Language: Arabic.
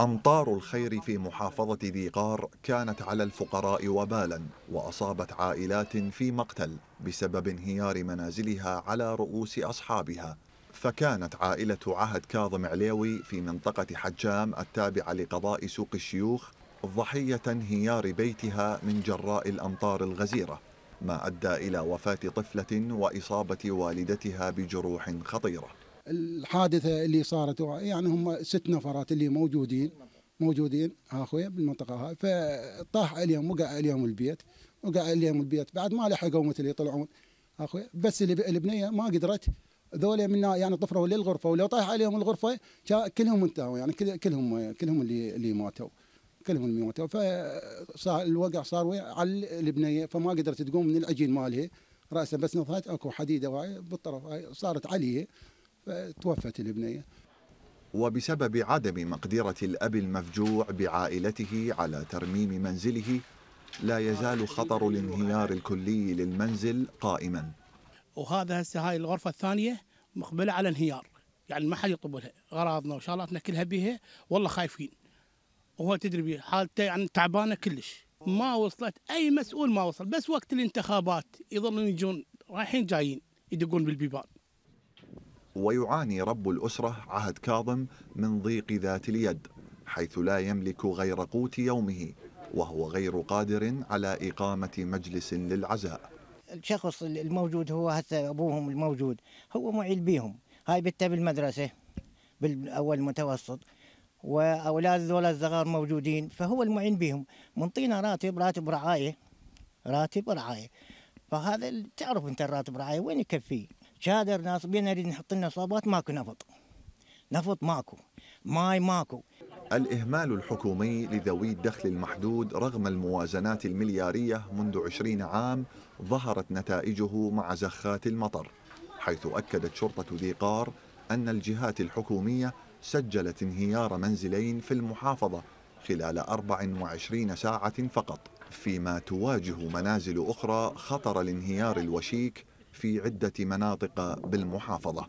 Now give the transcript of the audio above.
أمطار الخير في محافظة ذي قار كانت على الفقراء وبالا وأصابت عائلات في مقتل بسبب انهيار منازلها على رؤوس أصحابها فكانت عائلة عهد كاظم عليوي في منطقة حجام التابعة لقضاء سوق الشيوخ ضحية انهيار بيتها من جراء الأمطار الغزيرة ما أدى إلى وفاة طفلة وإصابة والدتها بجروح خطيرة الحادثه اللي صارت يعني هم ست نفرات اللي موجودين موجودين اخوي بالمنطقه هاي فطاح عليهم وقع عليهم البيت وقع عليهم البيت بعد ما لحقوا مثل يطلعون اخوي بس البنيه ما قدرت ذولا منا يعني طفروا للغرفه ولو طاح عليهم الغرفه كلهم انتهوا يعني كلهم كلهم اللي اللي ماتوا كلهم اللي ماتوا فصار الوقع صار على البنيه فما قدرت تقوم من العجين مالها راسها بس نظرت اكو حديده بالطرف صارت عليه فتوفت البنية وبسبب عدم مقدرة الأب المفجوع بعائلته على ترميم منزله لا يزال خطر الانهيار الكلي للمنزل قائما وهذا هسه هاي الغرفة الثانية مقبلة على انهيار يعني ما حد يطب لها غراضنا وشغلاتنا كلها بيها والله خايفين وهو تدري بي حالته يعني تعبانة كلش ما وصلت أي مسؤول ما وصل بس وقت الانتخابات يظلون يجون رايحين جايين يدقون بالبيبان ويعاني رب الأسرة عهد كاظم من ضيق ذات اليد حيث لا يملك غير قوت يومه وهو غير قادر على إقامة مجلس للعزاء الشخص الموجود هو هسه أبوهم الموجود هو معيل بيهم هاي بته بالمدرسة بالأول متوسط وأولاد ذولا الصغار موجودين فهو المعين بيهم منطينا راتب راتب رعاية راتب رعاية فهذا تعرف أنت الراتب رعاية وين يكفيه شادر ناصبين نريد نحط لنا صابات ماكو نفط نفط ماكو ماي ماكو الإهمال الحكومي لذوي الدخل المحدود رغم الموازنات المليارية منذ عشرين عام ظهرت نتائجه مع زخات المطر حيث أكدت شرطة ذي قار أن الجهات الحكومية سجلت انهيار منزلين في المحافظة خلال 24 ساعة فقط فيما تواجه منازل أخرى خطر الانهيار الوشيك في عدة مناطق بالمحافظة